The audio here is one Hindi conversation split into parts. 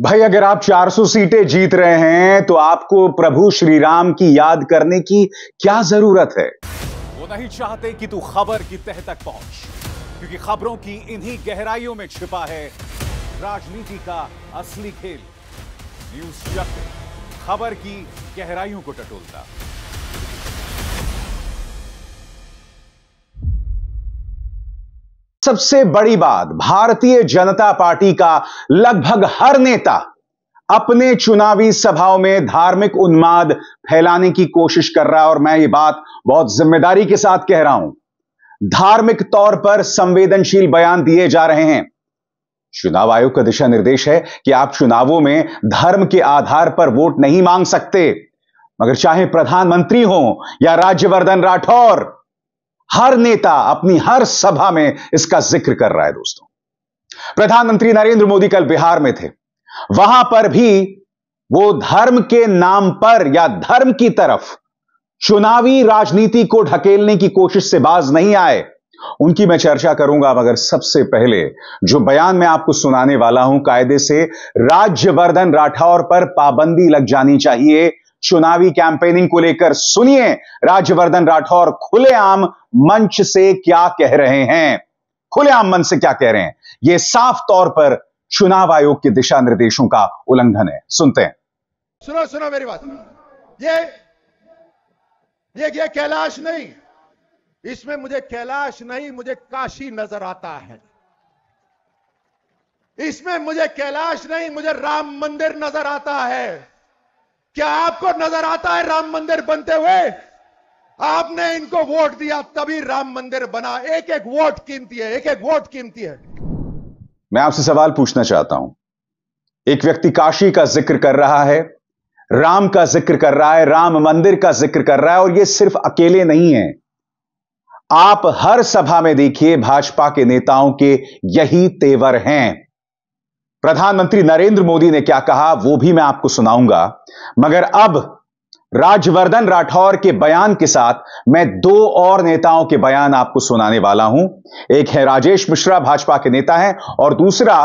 भाई अगर आप 400 सीटें जीत रहे हैं तो आपको प्रभु श्री राम की याद करने की क्या जरूरत है वो नहीं चाहते कि तू खबर की तह तक पहुंच क्योंकि खबरों की इन्हीं गहराइयों में छिपा है राजनीति का असली खेल न्यूज चक्र खबर की गहराइयों को टटोलता सबसे बड़ी बात भारतीय जनता पार्टी का लगभग हर नेता अपने चुनावी सभाओं में धार्मिक उन्माद फैलाने की कोशिश कर रहा है और मैं ये बात बहुत जिम्मेदारी के साथ कह रहा हूं धार्मिक तौर पर संवेदनशील बयान दिए जा रहे हैं चुनाव आयोग का दिशा निर्देश है कि आप चुनावों में धर्म के आधार पर वोट नहीं मांग सकते मगर चाहे प्रधानमंत्री हो या राज्यवर्धन राठौर हर नेता अपनी हर सभा में इसका जिक्र कर रहा है दोस्तों प्रधानमंत्री नरेंद्र मोदी कल बिहार में थे वहां पर भी वो धर्म के नाम पर या धर्म की तरफ चुनावी राजनीति को ढकेलने की कोशिश से बाज नहीं आए उनकी मैं चर्चा करूंगा मगर सबसे पहले जो बयान मैं आपको सुनाने वाला हूं कायदे से राज्यवर्धन राठौर पर पाबंदी लग जानी चाहिए चुनावी कैंपेनिंग को लेकर सुनिए राज्यवर्धन राठौर खुलेआम मंच से क्या कह रहे हैं खुलेआम मंच से क्या कह रहे हैं यह साफ तौर पर चुनाव आयोग के दिशा निर्देशों का उल्लंघन है सुनते हैं सुनो सुनो मेरी बात ये ये ये कैलाश नहीं इसमें मुझे कैलाश नहीं मुझे काशी नजर आता है इसमें मुझे कैलाश नहीं मुझे राम मंदिर नजर आता है क्या आपको नजर आता है राम मंदिर बनते हुए आपने इनको वोट दिया तभी राम मंदिर बना एक एक वोट कीमती है एक एक वोट कीमती है मैं आपसे सवाल पूछना चाहता हूं एक व्यक्ति काशी का जिक्र कर रहा है राम का जिक्र कर रहा है राम मंदिर का जिक्र कर रहा है और ये सिर्फ अकेले नहीं है आप हर सभा में देखिए भाजपा के नेताओं के यही तेवर हैं प्रधानमंत्री नरेंद्र मोदी ने क्या कहा वो भी मैं आपको सुनाऊंगा मगर अब राजवर्धन राठौर के बयान के साथ मैं दो और नेताओं के बयान आपको सुनाने वाला हूं एक है राजेश मिश्रा भाजपा के नेता हैं और दूसरा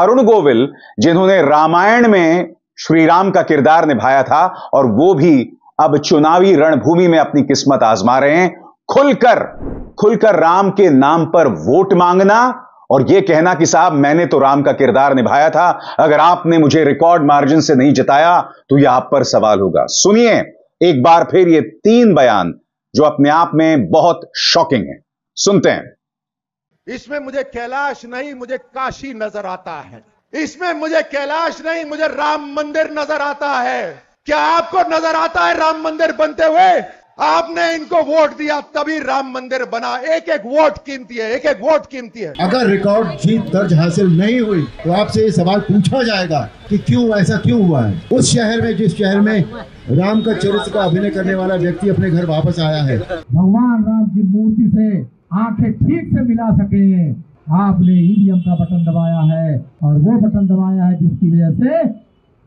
अरुण गोविल जिन्होंने रामायण में श्री राम का किरदार निभाया था और वो भी अब चुनावी रणभूमि में अपनी किस्मत आजमा रहे हैं खुलकर खुलकर राम के नाम पर वोट मांगना और यह कहना कि साहब मैंने तो राम का किरदार निभाया था अगर आपने मुझे रिकॉर्ड मार्जिन से नहीं जिताया तो यह आप पर सवाल होगा सुनिए एक बार फिर ये तीन बयान जो अपने आप में बहुत शॉकिंग है सुनते हैं इसमें मुझे कैलाश नहीं मुझे काशी नजर आता है इसमें मुझे कैलाश नहीं मुझे राम मंदिर नजर आता है क्या आपको नजर आता है राम मंदिर बनते हुए आपने इनको वोट दिया तभी राम मंदिर बना एक एक वोट कीमती है एक एक वोट कीमती है अगर रिकॉर्ड जीत दर्ज हासिल नहीं हुई तो आपसे ये सवाल पूछा जाएगा कि क्यों ऐसा क्यों हुआ है उस शहर में जिस शहर में राम का चरित्र का अभिनय करने वाला व्यक्ति अपने घर वापस आया है भगवान राम की मूर्ति से आंखें ठीक से मिला सके आपने ईडीएम का बटन दबाया है और वो बटन दबाया है जिसकी वजह से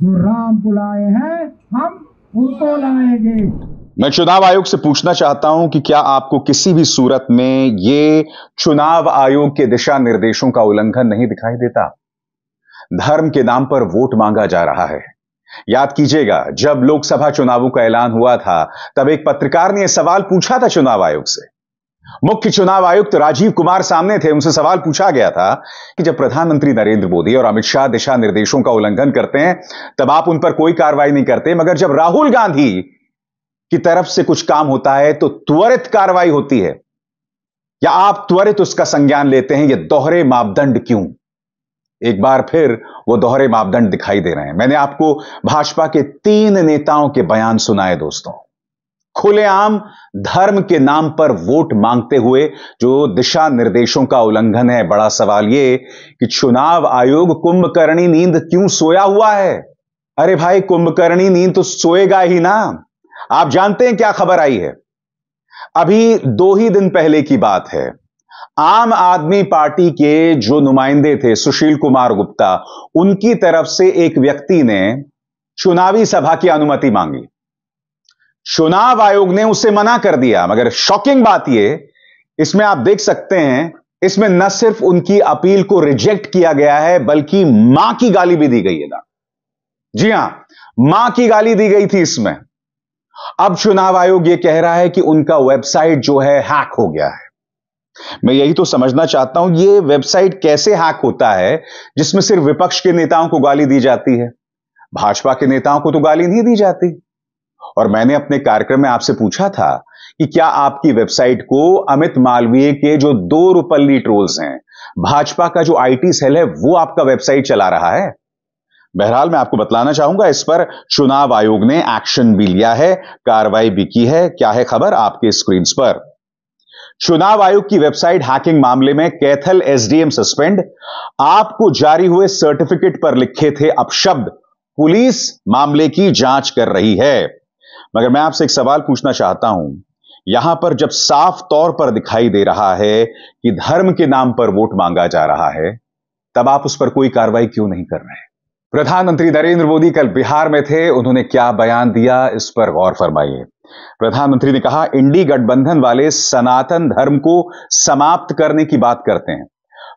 जो राम को लाए हैं हम उनको लाएंगे मैं चुनाव आयोग से पूछना चाहता हूं कि क्या आपको किसी भी सूरत में ये चुनाव आयोग के दिशा निर्देशों का उल्लंघन नहीं दिखाई देता धर्म के नाम पर वोट मांगा जा रहा है याद कीजिएगा जब लोकसभा चुनावों का ऐलान हुआ था तब एक पत्रकार ने यह सवाल पूछा था चुनाव आयोग से मुख्य चुनाव आयुक्त तो राजीव कुमार सामने थे उनसे सवाल पूछा गया था कि जब प्रधानमंत्री नरेंद्र मोदी और अमित शाह दिशा निर्देशों का उल्लंघन करते हैं तब आप उन पर कोई कार्रवाई नहीं करते मगर जब राहुल गांधी की तरफ से कुछ काम होता है तो त्वरित कार्रवाई होती है या आप त्वरित उसका संज्ञान लेते हैं यह दोहरे मापदंड क्यों एक बार फिर वो दोहरे मापदंड दिखाई दे रहे हैं मैंने आपको भाजपा के तीन नेताओं के बयान सुनाए दोस्तों खुलेआम धर्म के नाम पर वोट मांगते हुए जो दिशा निर्देशों का उल्लंघन है बड़ा सवाल यह कि चुनाव आयोग कुंभकर्णी नींद क्यों सोया हुआ है अरे भाई कुंभकर्णी नींद तो सोएगा ही ना आप जानते हैं क्या खबर आई है अभी दो ही दिन पहले की बात है आम आदमी पार्टी के जो नुमाइंदे थे सुशील कुमार गुप्ता उनकी तरफ से एक व्यक्ति ने चुनावी सभा की अनुमति मांगी चुनाव आयोग ने उसे मना कर दिया मगर शॉकिंग बात यह इसमें आप देख सकते हैं इसमें न सिर्फ उनकी अपील को रिजेक्ट किया गया है बल्कि मां की गाली भी दी गई है ना जी हां मां की गाली दी गई थी इसमें अब चुनाव आयोग यह कह रहा है कि उनका वेबसाइट जो है हैक हो गया है मैं यही तो समझना चाहता हूं ये वेबसाइट कैसे हैक होता है जिसमें सिर्फ विपक्ष के नेताओं को गाली दी जाती है भाजपा के नेताओं को तो गाली नहीं दी जाती और मैंने अपने कार्यक्रम में आपसे पूछा था कि क्या आपकी वेबसाइट को अमित मालवीय के जो दो रुपल्ली ट्रोल्स हैं भाजपा का जो आईटी सेल है वो आपका वेबसाइट चला रहा है बहरहाल मैं आपको बतलाना चाहूंगा इस पर चुनाव आयोग ने एक्शन भी लिया है कार्रवाई भी की है क्या है खबर आपके स्क्रीन पर चुनाव आयोग की वेबसाइट हैकिंग मामले में कैथल एसडीएम सस्पेंड आपको जारी हुए सर्टिफिकेट पर लिखे थे अपशब्द पुलिस मामले की जांच कर रही है मगर मैं आपसे एक सवाल पूछना चाहता हूं यहां पर जब साफ तौर पर दिखाई दे रहा है कि धर्म के नाम पर वोट मांगा जा रहा है तब आप उस पर कोई कार्रवाई क्यों नहीं कर रहे हैं प्रधानमंत्री नरेंद्र मोदी कल बिहार में थे उन्होंने क्या बयान दिया इस पर गौर फरमाइए प्रधानमंत्री ने कहा इंडी गठबंधन वाले सनातन धर्म को समाप्त करने की बात करते हैं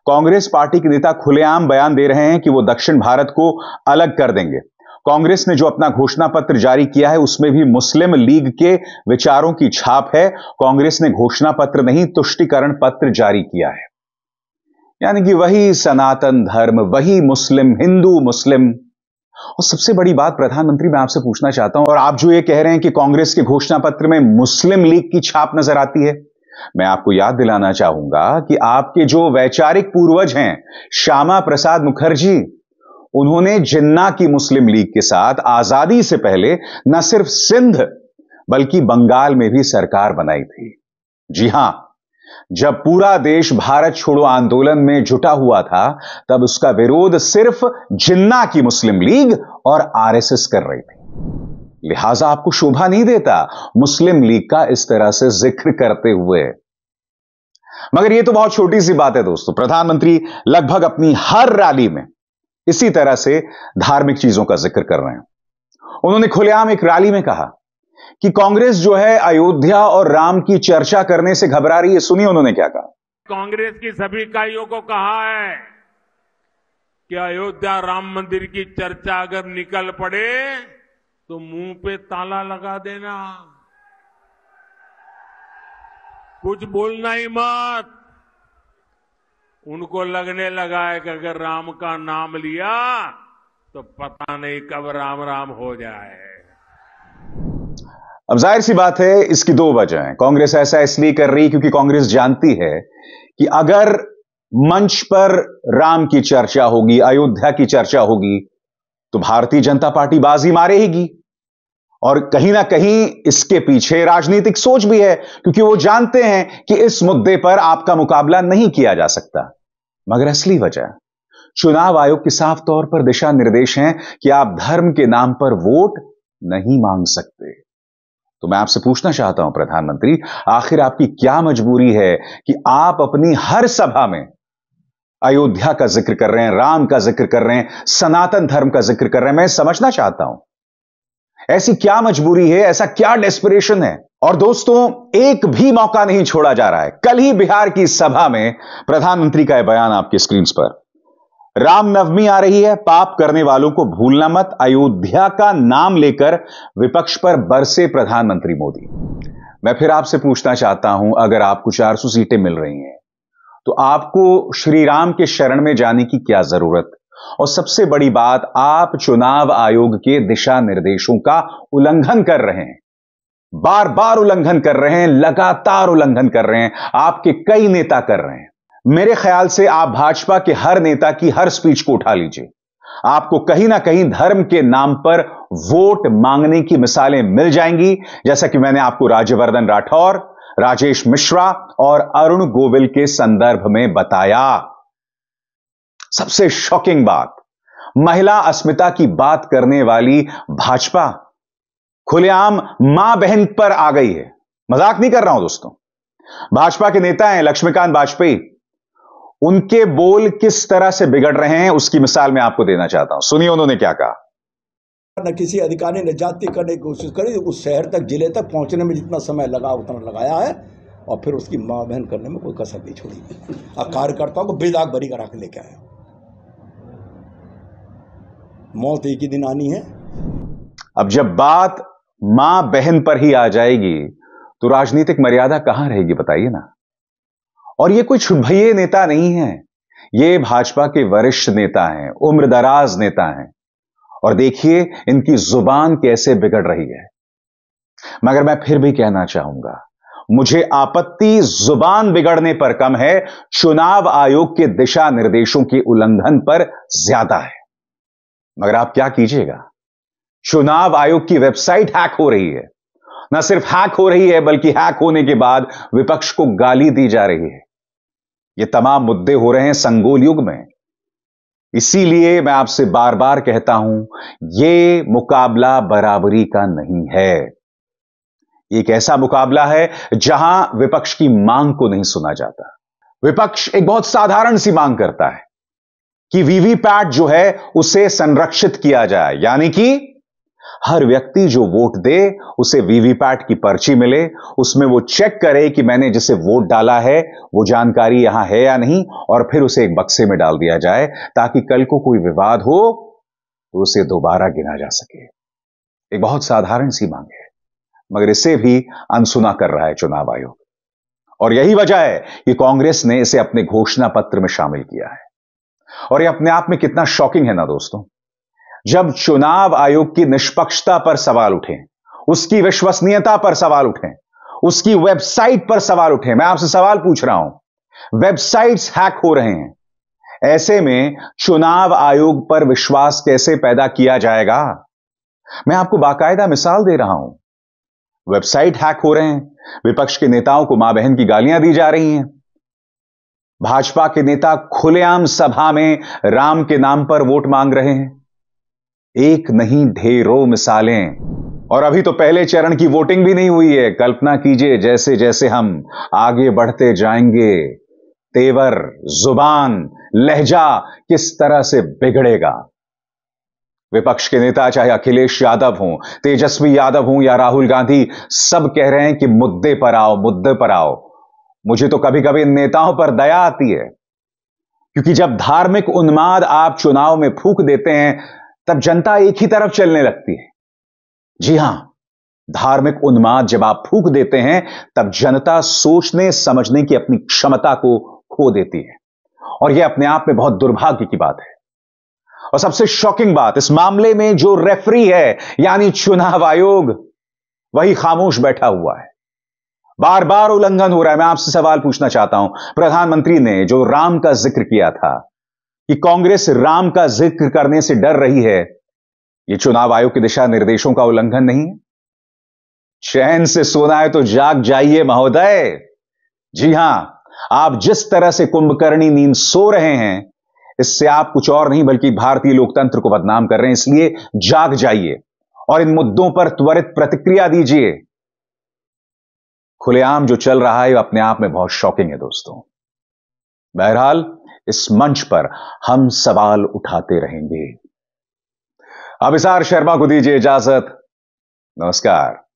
कांग्रेस पार्टी के नेता खुलेआम बयान दे रहे हैं कि वो दक्षिण भारत को अलग कर देंगे कांग्रेस ने जो अपना घोषणा पत्र जारी किया है उसमें भी मुस्लिम लीग के विचारों की छाप है कांग्रेस ने घोषणा पत्र नहीं तुष्टिकरण पत्र जारी किया है यानी कि वही सनातन धर्म वही मुस्लिम हिंदू मुस्लिम और सबसे बड़ी बात प्रधानमंत्री मैं आपसे पूछना चाहता हूं और आप जो ये कह रहे हैं कि कांग्रेस के घोषणा पत्र में मुस्लिम लीग की छाप नजर आती है मैं आपको याद दिलाना चाहूंगा कि आपके जो वैचारिक पूर्वज हैं श्यामा प्रसाद मुखर्जी उन्होंने जिन्ना की मुस्लिम लीग के साथ आजादी से पहले न सिर्फ सिंध बल्कि बंगाल में भी सरकार बनाई थी जी हां जब पूरा देश भारत छोड़ो आंदोलन में जुटा हुआ था तब उसका विरोध सिर्फ जिन्ना की मुस्लिम लीग और आरएसएस कर रही थी लिहाजा आपको शोभा नहीं देता मुस्लिम लीग का इस तरह से जिक्र करते हुए मगर यह तो बहुत छोटी सी बात है दोस्तों प्रधानमंत्री लगभग अपनी हर रैली में इसी तरह से धार्मिक चीजों का जिक्र कर रहे हैं उन्होंने खुलेआम एक रैली में कहा कि कांग्रेस जो है अयोध्या और राम की चर्चा करने से घबरा रही है सुनिए उन्होंने क्या कहा कांग्रेस की सभी इकाइयों को कहा है कि अयोध्या राम मंदिर की चर्चा अगर निकल पड़े तो मुंह पे ताला लगा देना कुछ बोलना ही मत उनको लगने लगा है कि अगर राम का नाम लिया तो पता नहीं कब राम राम हो जाए अब जाहिर सी बात है इसकी दो वजह कांग्रेस ऐसा इसलिए कर रही क्योंकि कांग्रेस जानती है कि अगर मंच पर राम की चर्चा होगी अयोध्या की चर्चा होगी तो भारतीय जनता पार्टी बाजी मारेगी और कहीं ना कहीं इसके पीछे राजनीतिक सोच भी है क्योंकि वो जानते हैं कि इस मुद्दे पर आपका मुकाबला नहीं किया जा सकता मगर असली वजह चुनाव आयोग के साफ तौर पर दिशा निर्देश हैं कि आप धर्म के नाम पर वोट नहीं मांग सकते तो मैं आपसे पूछना चाहता हूं प्रधानमंत्री आखिर आपकी क्या मजबूरी है कि आप अपनी हर सभा में अयोध्या का जिक्र कर रहे हैं राम का जिक्र कर रहे हैं सनातन धर्म का जिक्र कर रहे हैं मैं समझना चाहता हूं ऐसी क्या मजबूरी है ऐसा क्या डेस्पिरेशन है और दोस्तों एक भी मौका नहीं छोड़ा जा रहा है कल ही बिहार की सभा में प्रधानमंत्री का यह बयान आपके स्क्रीन पर रामनवमी आ रही है पाप करने वालों को भूलना मत अयोध्या का नाम लेकर विपक्ष पर बरसे प्रधानमंत्री मोदी मैं फिर आपसे पूछना चाहता हूं अगर आपको 400 सीटें मिल रही हैं तो आपको श्री राम के शरण में जाने की क्या जरूरत और सबसे बड़ी बात आप चुनाव आयोग के दिशा निर्देशों का उल्लंघन कर रहे हैं बार बार उल्लंघन कर रहे हैं लगातार उल्लंघन कर रहे हैं आपके कई नेता कर रहे हैं मेरे ख्याल से आप भाजपा के हर नेता की हर स्पीच को उठा लीजिए आपको कहीं ना कहीं धर्म के नाम पर वोट मांगने की मिसालें मिल जाएंगी जैसा कि मैंने आपको राज्यवर्धन राठौर राजेश मिश्रा और अरुण गोविल के संदर्भ में बताया सबसे शॉकिंग बात महिला अस्मिता की बात करने वाली भाजपा खुलेआम मां बहन पर आ गई है मजाक नहीं कर रहा हूं दोस्तों भाजपा के नेता हैं लक्ष्मीकांत वाजपेयी उनके बोल किस तरह से बिगड़ रहे हैं उसकी मिसाल मैं आपको देना चाहता हूं सुनिए उन्होंने क्या कहा न किसी अधिकारी ने जाति करने की कोशिश करी उस शहर तक जिले तक पहुंचने में जितना समय लगा उतना लगाया है और फिर उसकी मां बहन करने में कोई कसर नहीं छोड़ी और कार्यकर्ताओं को बेदाग भरी करा के लेके आया मौत एक ही दिन आनी है अब जब बात मां बहन पर ही आ जाएगी तो राजनीतिक मर्यादा कहां रहेगी बताइए ना और ये कोई छुटभैये नेता नहीं है ये भाजपा के वरिष्ठ नेता हैं उम्रदराज नेता हैं और देखिए इनकी जुबान कैसे बिगड़ रही है मगर मैं फिर भी कहना चाहूंगा मुझे आपत्ति जुबान बिगड़ने पर कम है चुनाव आयोग के दिशा निर्देशों के उल्लंघन पर ज्यादा है मगर आप क्या कीजिएगा चुनाव आयोग की वेबसाइट हैक हो रही है ना सिर्फ हैक हो रही है बल्कि हैक होने के बाद विपक्ष को गाली दी जा रही है ये तमाम मुद्दे हो रहे हैं संगोल युग में इसीलिए मैं आपसे बार बार कहता हूं ये मुकाबला बराबरी का नहीं है एक ऐसा मुकाबला है जहां विपक्ष की मांग को नहीं सुना जाता विपक्ष एक बहुत साधारण सी मांग करता है कि वीवीपैट जो है उसे संरक्षित किया जाए यानी कि हर व्यक्ति जो वोट दे उसे वीवीपैट की पर्ची मिले उसमें वो चेक करे कि मैंने जिसे वोट डाला है वो जानकारी यहां है या नहीं और फिर उसे एक बक्से में डाल दिया जाए ताकि कल को कोई विवाद हो तो उसे दोबारा गिना जा सके एक बहुत साधारण सी मांग है मगर इसे भी अनसुना कर रहा है चुनाव आयोग और यही वजह है कि कांग्रेस ने इसे अपने घोषणा पत्र में शामिल किया है और यह अपने आप में कितना शॉकिंग है ना दोस्तों जब चुनाव आयोग की निष्पक्षता पर सवाल उठे उसकी विश्वसनीयता पर सवाल उठे उसकी वेबसाइट पर सवाल उठे मैं आपसे सवाल पूछ रहा हूं वेबसाइट्स हैक हो रहे हैं ऐसे में चुनाव आयोग पर विश्वास कैसे पैदा किया जाएगा मैं आपको बाकायदा मिसाल दे रहा हूं वेबसाइट हैक हो रहे हैं विपक्ष के नेताओं को मां बहन की गालियां दी जा रही हैं भाजपा के नेता खुलेआम सभा में राम के नाम पर वोट मांग रहे हैं एक नहीं ढेरों मिसालें और अभी तो पहले चरण की वोटिंग भी नहीं हुई है कल्पना कीजिए जैसे जैसे हम आगे बढ़ते जाएंगे तेवर जुबान लहजा किस तरह से बिगड़ेगा विपक्ष के नेता चाहे अखिलेश यादव हों तेजस्वी यादव हों या राहुल गांधी सब कह रहे हैं कि मुद्दे पर आओ मुद्दे पर आओ मुझे तो कभी कभी इन नेताओं पर दया आती है क्योंकि जब धार्मिक उन्माद आप चुनाव में फूक देते हैं तब जनता एक ही तरफ चलने लगती है जी हां धार्मिक उन्माद जब आप फूक देते हैं तब जनता सोचने समझने की अपनी क्षमता को खो देती है और यह अपने आप में बहुत दुर्भाग्य की बात है और सबसे शॉकिंग बात इस मामले में जो रेफरी है यानी चुनाव आयोग वही खामोश बैठा हुआ है बार बार उल्लंघन हो रहा है मैं आपसे सवाल पूछना चाहता हूं प्रधानमंत्री ने जो राम का जिक्र किया था कि कांग्रेस राम का जिक्र करने से डर रही है यह चुनाव आयोग के दिशा निर्देशों का उल्लंघन नहीं है चैन से सोना है तो जाग जाइए महोदय जी हां आप जिस तरह से कुंभकर्णी नींद सो रहे हैं इससे आप कुछ और नहीं बल्कि भारतीय लोकतंत्र को बदनाम कर रहे हैं इसलिए जाग जाइए और इन मुद्दों पर त्वरित प्रतिक्रिया दीजिए खुलेआम जो चल रहा है अपने आप में बहुत शौकिंग है दोस्तों बहरहाल इस मंच पर हम सवाल उठाते रहेंगे अभिसार शर्मा को दीजिए इजाजत नमस्कार